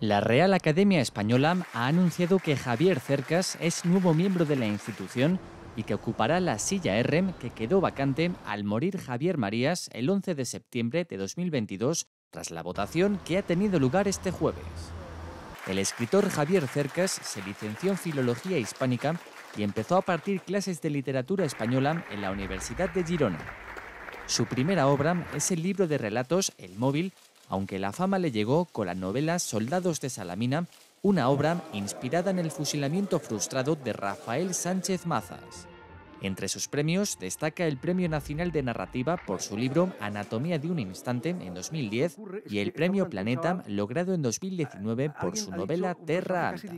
La Real Academia Española ha anunciado que Javier Cercas es nuevo miembro de la institución y que ocupará la silla RM que quedó vacante al morir Javier Marías el 11 de septiembre de 2022 tras la votación que ha tenido lugar este jueves. El escritor Javier Cercas se licenció en Filología Hispánica y empezó a partir clases de literatura española en la Universidad de Girona. Su primera obra es el libro de relatos El móvil, aunque la fama le llegó con la novela Soldados de Salamina, una obra inspirada en el fusilamiento frustrado de Rafael Sánchez Mazas. Entre sus premios destaca el Premio Nacional de Narrativa por su libro Anatomía de un Instante en 2010 y el Premio Planeta logrado en 2019 por su novela Terra Alta.